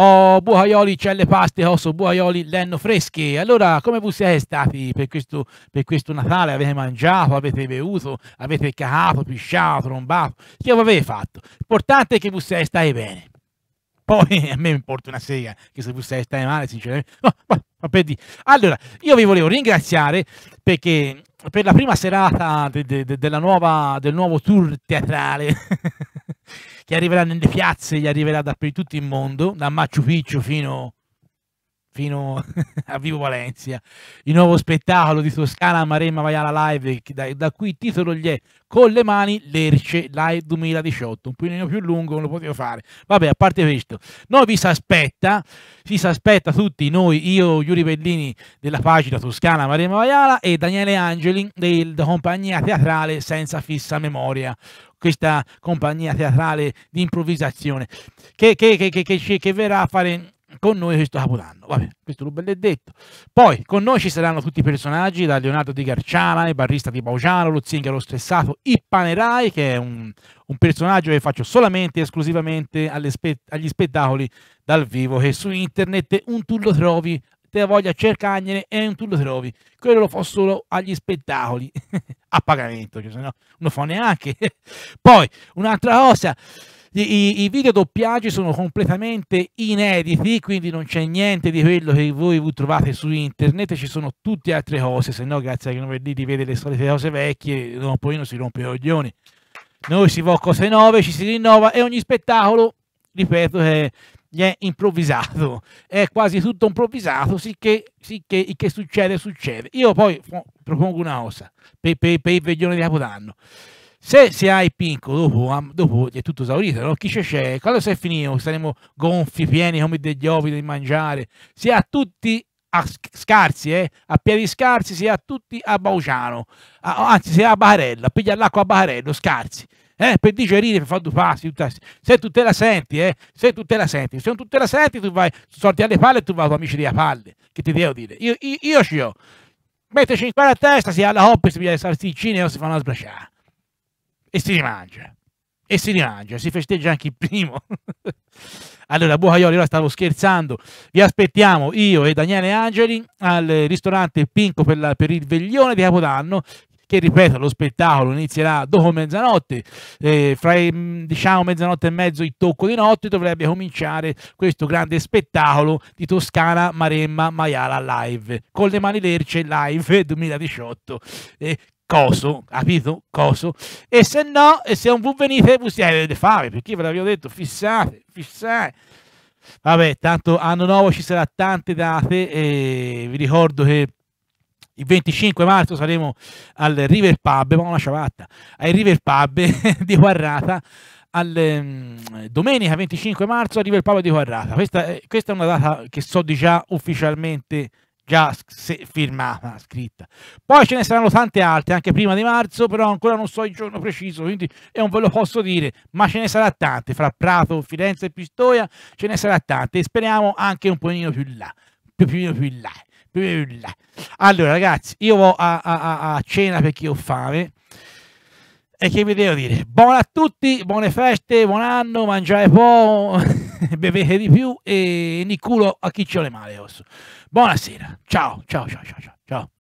Oh, Buaioli, c'è le paste, osso oh, Buaioli, lenno fresche. Allora, come vi siete stati per questo, per questo Natale? Avete mangiato, avete bevuto, avete cagato, pisciato, trombato? Che avete fatto? L'importante è che vi siete stati bene. Poi a me mi importa una sega, che se vi siete stati male, sinceramente... No, oh, ma, ma per dire. Allora, io vi volevo ringraziare perché per la prima serata de, de, de nuova, del nuovo tour teatrale gli arriverà nelle piazze, gli arriverà dappertutto il mondo, da Machu Picchu fino fino a Vivo Valencia. Il nuovo spettacolo di Toscana Maremma Vaiala Live, da, da cui il titolo gli è Con le mani l'Erce Live 2018. Un pochino più lungo non lo potevo fare. Vabbè, a parte questo, noi vi si aspetta, si aspetta tutti noi, io, Yuri Bellini della pagina Toscana Maremma Vaiala e Daniele Angeli della compagnia teatrale Senza Fissa Memoria questa compagnia teatrale di improvvisazione che, che, che, che verrà a fare con noi questo Capodanno. Vabbè, questo Ruben l'ha detto. Poi con noi ci saranno tutti i personaggi, da Leonardo di Garciana, il barrista di Baugiano, lo zingaro stressato, il Panerai, che è un, un personaggio che faccio solamente e esclusivamente spe agli spettacoli dal vivo, che su internet un tu lo trovi, te la voglia cercagnere e un tu lo trovi. Quello lo fa solo agli spettacoli, a pagamento, cioè, se no non lo fa neanche. Poi, un'altra cosa i, i video doppiaggi sono completamente inediti, quindi non c'è niente di quello che voi trovate su internet, ci sono tutte altre cose, se no grazie a che non ti vede le solite cose vecchie, dopo poi non si rompe i coglioni. Noi si va cose nuove, ci si rinnova e ogni spettacolo, ripeto, è, è improvvisato, è quasi tutto improvvisato, sicché, sicché il che succede succede. Io poi propongo una cosa per, per, per il veglione di Capodanno se si ha il dopo, dopo, è tutto esaurito, no? chi c'è c'è, quando sei finito saremo gonfi, pieni come degli ovi di mangiare, si ha tutti a scarsi, eh? a piedi scarsi, si ha tutti a Bauciano, a, anzi si ha a Bacarella, piglia l'acqua a Bacarello, scarsi. Eh, per digerire, per fare due passi, se tu te la senti, eh, se tu te la senti, se non tu te la senti, tu vai, sorti alle palle e tu vai con amici di a palle, che ti devo dire, io, io, io ci ho, mette 5 a testa, si ha la hoppe si piglia le salsiccine e si fanno sbracciare e si rimangia. E si rimangia, si festeggia anche il primo. allora, Bucaioli, ora stavo scherzando. Vi aspettiamo io e Daniele Angeli al ristorante Pinco per, la, per il veglione di Capodanno che ripeto lo spettacolo inizierà dopo mezzanotte eh, fra mm, diciamo mezzanotte e mezzo il tocco di notte dovrebbe cominciare questo grande spettacolo di Toscana Maremma Maiala live con le mani lerce live 2018 eh, coso, capito? Coso. E se no, e se non vi venite, voi siete delle fave, perché ve l'avevo detto, fissate, fissate. Vabbè, tanto anno nuovo ci sarà tante date e vi ricordo che il 25 marzo saremo al River Pub, ma una ciabatta, ai River Pub di Guarrata, al, ehm, domenica 25 marzo al River Pub di Guarrata. Questa, questa, è una data che so di già ufficialmente già firmata, scritta. Poi ce ne saranno tante altre anche prima di marzo, però ancora non so il giorno preciso, quindi non ve lo posso dire, ma ce ne sarà tante, fra Prato, Firenze e Pistoia, ce ne sarà tante e speriamo anche un pochino più in là, più, più, più in là. Allora, ragazzi, io vado a, a, a cena perché ho fame. E che vi devo dire? Buona a tutti, buone feste, buon anno, mangiare po', bevete di più e ni a chi ci le male. Osso. Buonasera, ciao, ciao, ciao, ciao, ciao.